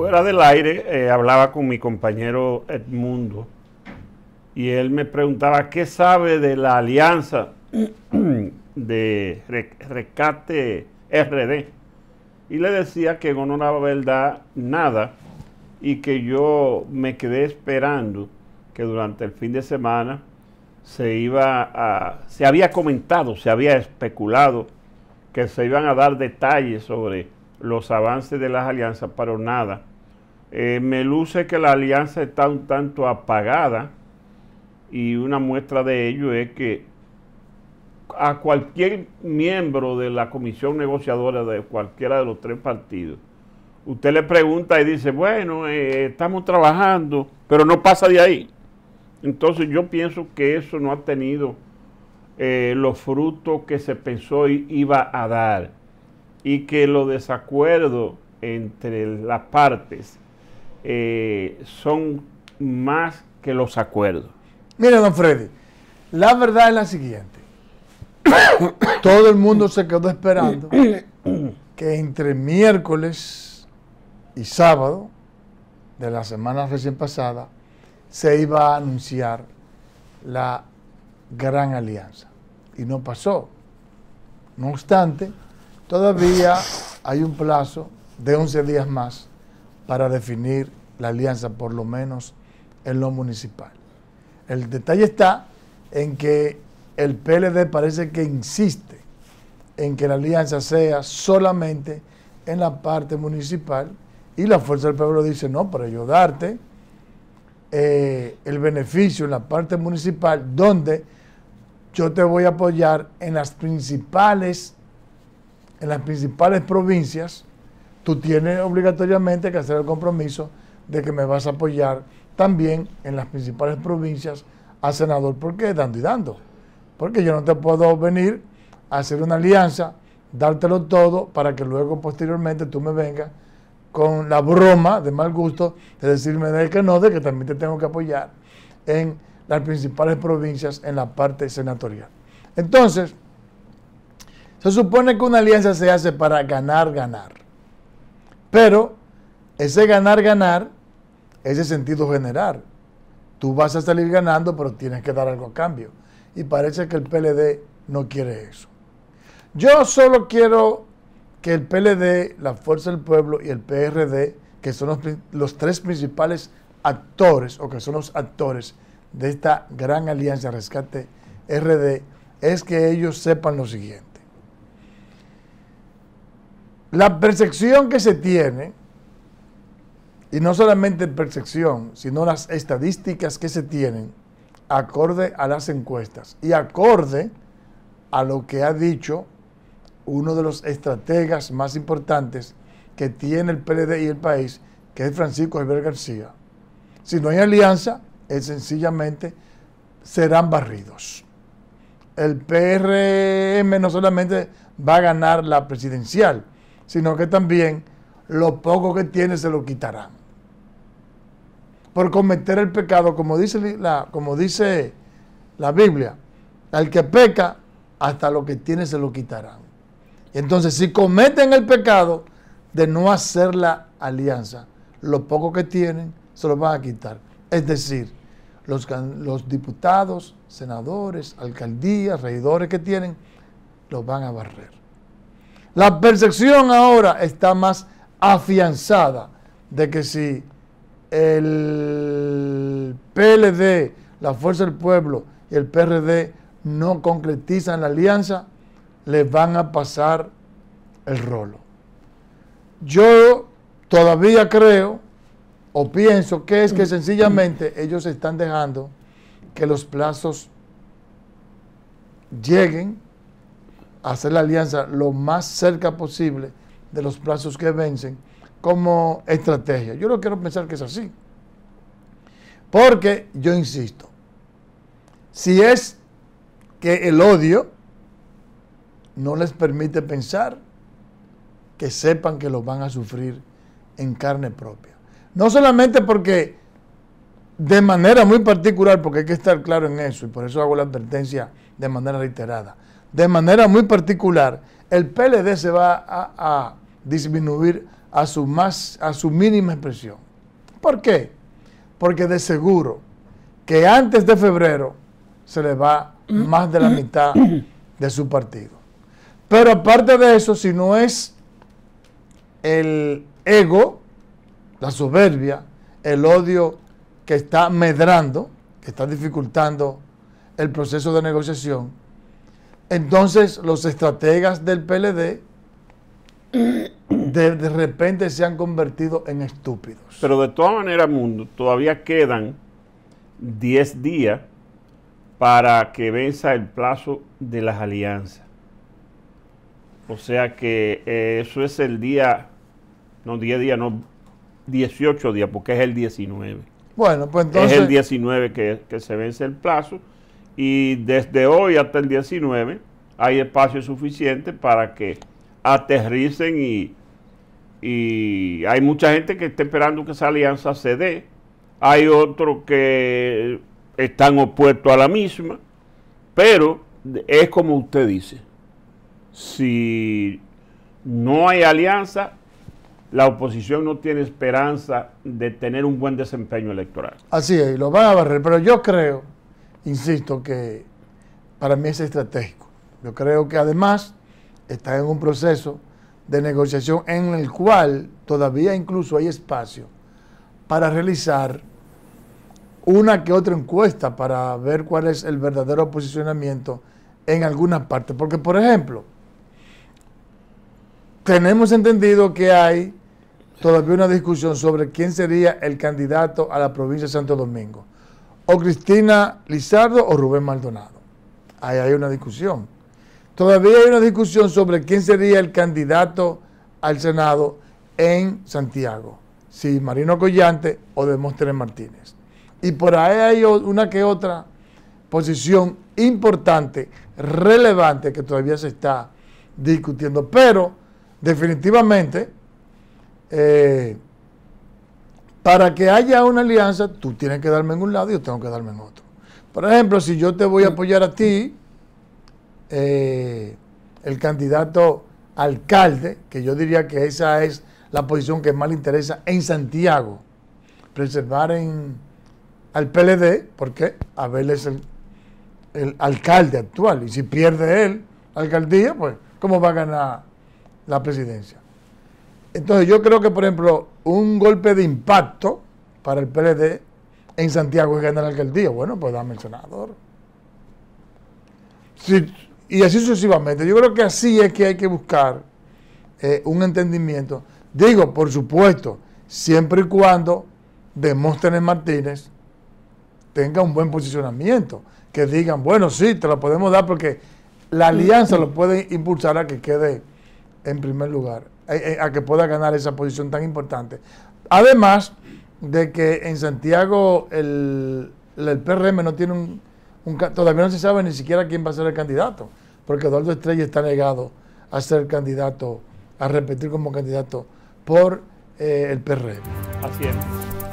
fuera del aire eh, hablaba con mi compañero Edmundo y él me preguntaba qué sabe de la alianza de rescate RD. Y le decía que no una verdad nada y que yo me quedé esperando que durante el fin de semana se iba a, se había comentado, se había especulado que se iban a dar detalles sobre los avances de las alianzas, pero nada. Eh, me luce que la alianza está un tanto apagada y una muestra de ello es que a cualquier miembro de la comisión negociadora de cualquiera de los tres partidos, usted le pregunta y dice, bueno, eh, estamos trabajando, pero no pasa de ahí. Entonces yo pienso que eso no ha tenido eh, los frutos que se pensó iba a dar y que los desacuerdos entre las partes eh, son más que los acuerdos. Mire, don Freddy, la verdad es la siguiente. Todo el mundo se quedó esperando que entre miércoles y sábado de la semana recién pasada se iba a anunciar la gran alianza. Y no pasó. No obstante, todavía hay un plazo de 11 días más para definir la alianza, por lo menos en lo municipal. El detalle está en que el PLD parece que insiste en que la alianza sea solamente en la parte municipal y la Fuerza del Pueblo dice, no, para yo eh, el beneficio en la parte municipal donde yo te voy a apoyar en las principales, en las principales provincias tú tienes obligatoriamente que hacer el compromiso de que me vas a apoyar también en las principales provincias a senador. ¿Por qué? Dando y dando. Porque yo no te puedo venir a hacer una alianza, dártelo todo para que luego posteriormente tú me vengas con la broma de mal gusto de decirme de que no, de que también te tengo que apoyar en las principales provincias en la parte senatorial. Entonces, se supone que una alianza se hace para ganar, ganar. Pero ese ganar, ganar, ese sentido general, Tú vas a salir ganando, pero tienes que dar algo a cambio. Y parece que el PLD no quiere eso. Yo solo quiero que el PLD, la Fuerza del Pueblo y el PRD, que son los, los tres principales actores, o que son los actores de esta gran alianza Rescate RD, es que ellos sepan lo siguiente. La percepción que se tiene, y no solamente percepción, sino las estadísticas que se tienen, acorde a las encuestas y acorde a lo que ha dicho uno de los estrategas más importantes que tiene el PLD y el país, que es Francisco Albert García. Si no hay alianza, es sencillamente serán barridos. El PRM no solamente va a ganar la presidencial, sino que también lo poco que tiene se lo quitarán. Por cometer el pecado, como dice la, como dice la Biblia, al que peca, hasta lo que tiene se lo quitarán. Y entonces, si cometen el pecado de no hacer la alianza, lo poco que tienen se lo van a quitar. Es decir, los, los diputados, senadores, alcaldías, regidores que tienen, los van a barrer. La percepción ahora está más afianzada de que si el PLD, la Fuerza del Pueblo y el PRD no concretizan la alianza, les van a pasar el rolo. Yo todavía creo o pienso que es que sencillamente ellos están dejando que los plazos lleguen hacer la alianza lo más cerca posible de los plazos que vencen como estrategia. Yo no quiero pensar que es así. Porque yo insisto, si es que el odio no les permite pensar, que sepan que lo van a sufrir en carne propia. No solamente porque de manera muy particular, porque hay que estar claro en eso, y por eso hago la advertencia de manera reiterada de manera muy particular, el PLD se va a, disminuir a su, más, a su mínima expresión. ¿Por qué? Porque de seguro que antes de febrero se le va más de la mitad de su partido. Pero aparte de eso, si no es el ego, la soberbia, el odio que está medrando, que está dificultando el proceso de negociación, entonces los estrategas del PLD de, repente se han convertido en estúpidos. Pero de todas maneras, Mundo, todavía quedan 10 días para que venza el plazo de las alianzas. O sea que eh, eso es el día, no 10 días, no 18 días, porque es el 19. Bueno, pues entonces... Es el 19 que, que se vence el plazo y desde hoy hasta el 19 hay espacio suficiente para que aterricen y, hay mucha gente que está esperando que esa alianza se dé, hay otros que están opuestos a la misma, pero es como usted dice, si no hay alianza, la oposición no tiene esperanza de tener un buen desempeño electoral. Así es, lo van a barrer, pero yo creo insisto que para mí es estratégico. Yo creo que además está en un proceso de negociación en el cual todavía incluso hay espacio para realizar una que otra encuesta para ver cuál es el verdadero posicionamiento en alguna parte. Porque, por ejemplo, tenemos entendido que hay todavía una discusión sobre quién sería el candidato a la provincia de Santo Domingo o Cristina Lizardo o Rubén Maldonado. Ahí hay una discusión. Todavía hay una discusión sobre quién sería el candidato al Senado en Santiago, si Marino Collante o Demóstenes Martínez. Y por ahí hay una que otra posición importante, relevante, que todavía se está discutiendo. Pero definitivamente eh, para que haya una alianza, tú tienes que darme en un lado y yo tengo que darme en otro. Por ejemplo, si yo te voy a apoyar a ti, eh, el candidato alcalde, que yo diría que esa es la posición que más le interesa en Santiago, preservar en, al PLD, porque Abel es el, el alcalde actual, y si pierde él la alcaldía, pues, ¿cómo va a ganar la presidencia? Entonces yo creo que, por ejemplo, un golpe de impacto para el PLD en Santiago es ganar el día. Bueno, pues dame el senador. y así sucesivamente. Yo creo que así es que hay que buscar eh, un entendimiento. Digo, por supuesto, siempre y cuando Demóstenes Martínez tenga un buen posicionamiento, que digan, bueno, sí, te lo podemos dar porque la alianza lo puede impulsar a que quede en primer lugar, eh, eh, a, que pueda ganar esa posición tan importante. Además de que en Santiago el, el PRM no tiene un, Todavía no se sabe ni siquiera quién va a ser el candidato, porque Eduardo Estrella está negado a ser candidato, a repetir como candidato por eh, el PRM. Así es.